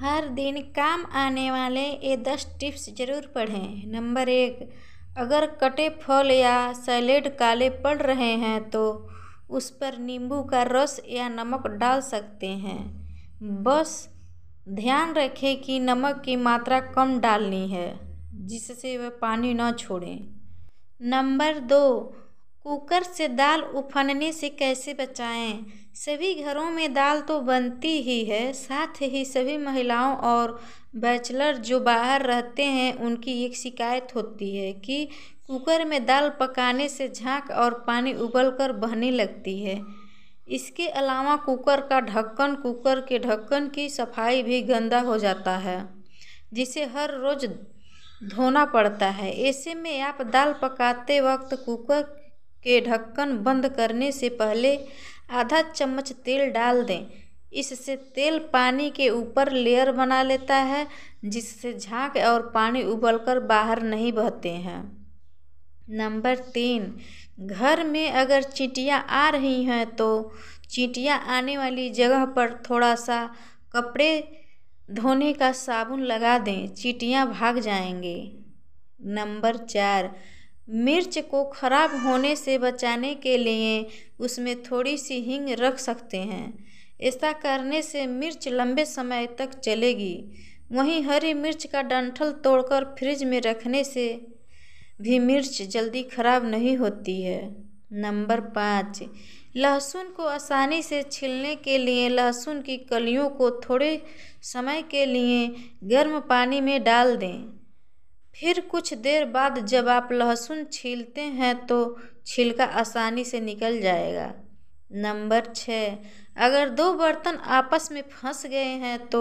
हर दिन काम आने वाले ये दस टिप्स ज़रूर पढ़ें नंबर एक अगर कटे फल या सैलेड काले पड़ रहे हैं तो उस पर नींबू का रस या नमक डाल सकते हैं बस ध्यान रखें कि नमक की मात्रा कम डालनी है जिससे वह पानी न छोड़ें नंबर दो कुकर से दाल उफनने से कैसे बचाएँ सभी घरों में दाल तो बनती ही है साथ ही सभी महिलाओं और बैचलर जो बाहर रहते हैं उनकी एक शिकायत होती है कि कुकर में दाल पकाने से झाँक और पानी उबल कर बहने लगती है इसके अलावा कुकर का ढक्कन कुकर के ढक्कन की सफाई भी गंदा हो जाता है जिसे हर रोज़ धोना पड़ता है ऐसे में आप दाल पकाते वक्त कुकर के ढक्कन बंद करने से पहले आधा चम्मच तेल डाल दें इससे तेल पानी के ऊपर लेयर बना लेता है जिससे झाग और पानी उबलकर बाहर नहीं बहते हैं नंबर तीन घर में अगर चींटियाँ आ रही हैं तो चींटियाँ आने वाली जगह पर थोड़ा सा कपड़े धोने का साबुन लगा दें चींटियाँ भाग जाएंगे नंबर चार मिर्च को ख़राब होने से बचाने के लिए उसमें थोड़ी सी हींग रख सकते हैं ऐसा करने से मिर्च लंबे समय तक चलेगी वहीं हरी मिर्च का डंठल तोड़कर फ्रिज में रखने से भी मिर्च जल्दी खराब नहीं होती है नंबर पाँच लहसुन को आसानी से छीलने के लिए लहसुन की कलियों को थोड़े समय के लिए गर्म पानी में डाल दें फिर कुछ देर बाद जब आप लहसुन छीलते हैं तो छिलका आसानी से निकल जाएगा नंबर छः अगर दो बर्तन आपस में फंस गए हैं तो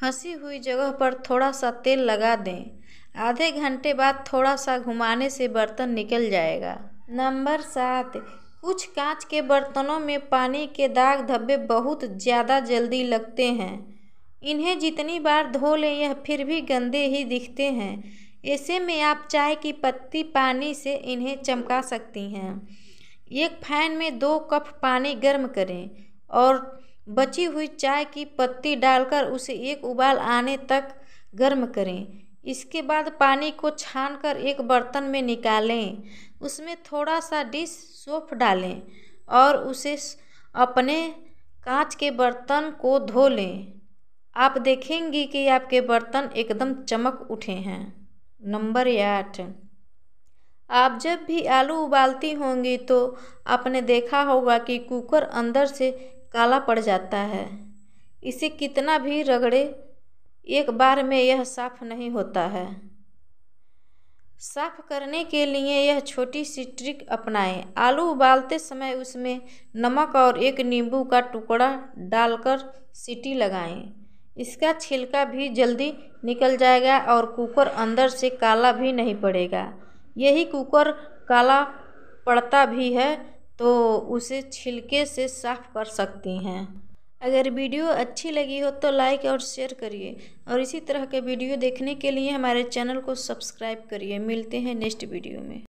फंसी हुई जगह पर थोड़ा सा तेल लगा दें आधे घंटे बाद थोड़ा सा घुमाने से बर्तन निकल जाएगा नंबर सात कुछ कांच के बर्तनों में पानी के दाग धब्बे बहुत ज़्यादा जल्दी लगते हैं इन्हें जितनी बार धो लें यह फिर भी गंदे ही दिखते हैं ऐसे में आप चाय की पत्ती पानी से इन्हें चमका सकती हैं एक फैन में दो कप पानी गर्म करें और बची हुई चाय की पत्ती डालकर उसे एक उबाल आने तक गर्म करें इसके बाद पानी को छानकर एक बर्तन में निकालें उसमें थोड़ा सा डिश सोप डालें और उसे अपने कांच के बर्तन को धो लें आप देखेंगी कि आपके बर्तन एकदम चमक उठे हैं नंबर आठ आप जब भी आलू उबालती होंगी तो आपने देखा होगा कि कुकर अंदर से काला पड़ जाता है इसे कितना भी रगड़े एक बार में यह साफ नहीं होता है साफ करने के लिए यह छोटी सी ट्रिक अपनाएं आलू उबालते समय उसमें नमक और एक नींबू का टुकड़ा डालकर सीटी लगाएं इसका छिलका भी जल्दी निकल जाएगा और कुकर अंदर से काला भी नहीं पड़ेगा यही कुकर काला पड़ता भी है तो उसे छिलके से साफ़ कर सकती हैं अगर वीडियो अच्छी लगी हो तो लाइक और शेयर करिए और इसी तरह के वीडियो देखने के लिए हमारे चैनल को सब्सक्राइब करिए मिलते हैं नेक्स्ट वीडियो में